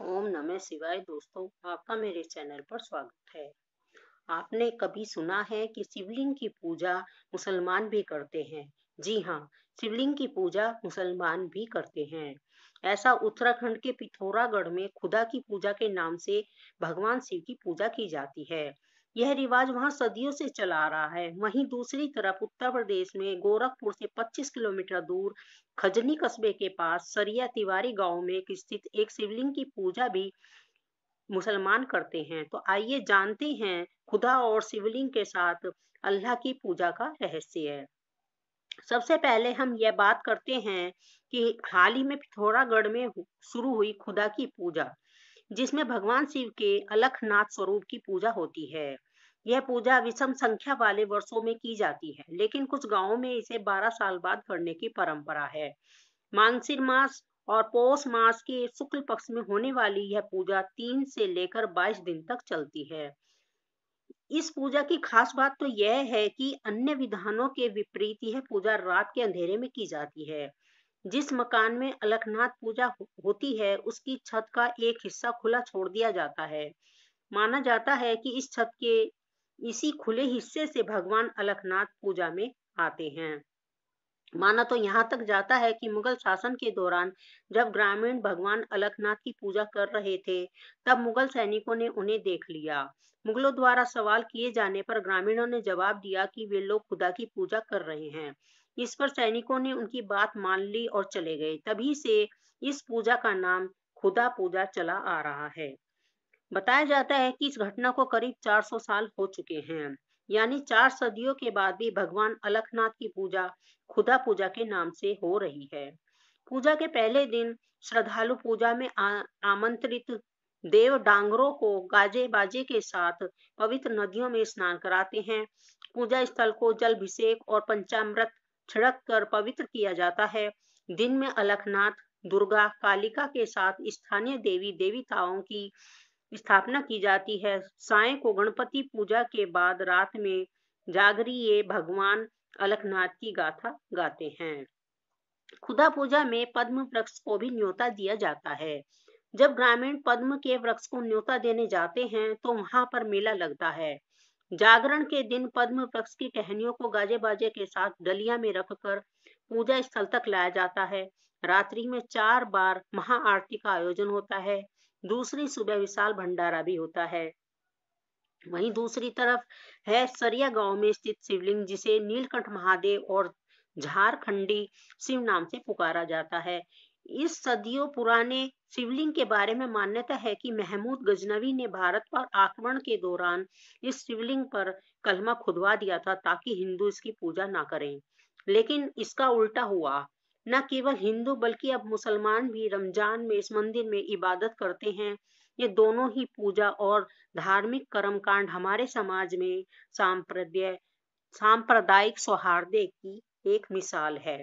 ओम नमः शिवाय दोस्तों आपका मेरे चैनल पर स्वागत है आपने कभी सुना है कि शिवलिंग की पूजा मुसलमान भी करते हैं जी हाँ शिवलिंग की पूजा मुसलमान भी करते हैं ऐसा उत्तराखंड के पिथौरागढ़ में खुदा की पूजा के नाम से भगवान शिव की पूजा की जाती है यह रिवाज वहां सदियों से चला आ रहा है वहीं दूसरी तरफ उत्तर प्रदेश में गोरखपुर से 25 किलोमीटर दूर खजनी कस्बे के पास सरिया तिवारी गांव में स्थित एक शिवलिंग की पूजा भी मुसलमान करते हैं तो आइए जानते हैं खुदा और शिवलिंग के साथ अल्लाह की पूजा का रहस्य है सबसे पहले हम यह बात करते हैं कि हाल ही में पिथौरागढ़ में शुरू हुई खुदा की पूजा जिसमें भगवान शिव के अलखनाथ स्वरूप की पूजा होती है यह पूजा विषम संख्या वाले वर्षों में की जाती है लेकिन कुछ गांवों में इसे 12 साल बाद करने की परंपरा है मानसिर मास और पौष मास के शुक्ल पक्ष में होने वाली यह पूजा तीन से लेकर बाईस दिन तक चलती है इस पूजा की खास बात तो यह है कि अन्य विधानों के विपरीत यह पूजा रात के अंधेरे में की जाती है जिस मकान में अलखनाथ पूजा हो, होती है उसकी छत का एक हिस्सा खुला छोड़ दिया जाता है माना जाता है कि इस छत के इसी खुले हिस्से से भगवान अलखनाथ पूजा में आते हैं माना तो यहाँ तक जाता है कि मुगल शासन के दौरान जब ग्रामीण भगवान अलखनाथ की पूजा कर रहे थे तब मुगल सैनिकों ने उन्हें देख लिया मुगलों द्वारा सवाल किए जाने पर ग्रामीणों ने जवाब दिया कि वे लोग खुदा की पूजा कर रहे हैं इस पर सैनिकों ने उनकी बात मान ली और चले गए तभी से इस पूजा का नाम खुदा पूजा चला आ रहा है बताया जाता है कि इस घटना को करीब 400 साल हो चुके हैं यानी चार सदियों के बाद भी भगवान अलखनाथ की पूजा खुदा पूजा के नाम से हो रही है पूजा के पहले दिन श्रद्धालु पूजा में आ, आमंत्रित देव डांगरों को गाजे बाजे के साथ पवित्र नदियों में स्नान कराते हैं पूजा स्थल को जल अभिषेक और पंचामृत छिड़क कर पवित्र किया जाता है दिन में अलखनाथ दुर्गा कालिका के साथ स्थानीय देवी देवीताओं की स्थापना की जाती है साय को गणपति पूजा के बाद रात में जागरी ये भगवान अलखनाथ की गाथा गाते हैं खुदा पूजा में पद्म वृक्ष को भी न्योता दिया जाता है जब ग्रामीण पद्म के वृक्ष को न्योता देने जाते हैं तो वहां पर मेला लगता है जागरण के दिन पद्म वृक्ष की टहनियों को गाजे बाजे के साथ डलिया में रखकर पूजा स्थल तक लाया जाता है रात्रि में चार बार महाआरती का आयोजन होता है दूसरी सुबह विशाल भंडारा भी होता है वहीं दूसरी तरफ है सरिया गांव में स्थित शिवलिंग जिसे नीलकंठ महादेव और झारखंडी शिव नाम से पुकारा जाता है इस सदियों पुराने शिवलिंग के बारे में मान्यता है कि महमूद गजनवी ने भारत पर आक्रमण के दौरान इस शिवलिंग पर कलमा खुदवा दिया था ताकि हिंदू इसकी पूजा ना करें लेकिन इसका उल्टा हुआ न केवल हिंदू बल्कि अब मुसलमान भी रमजान में इस मंदिर में इबादत करते हैं ये दोनों ही पूजा और धार्मिक कर्म हमारे समाज में सांप्रदाय सांप्रदायिक सौहार्द की एक मिसाल है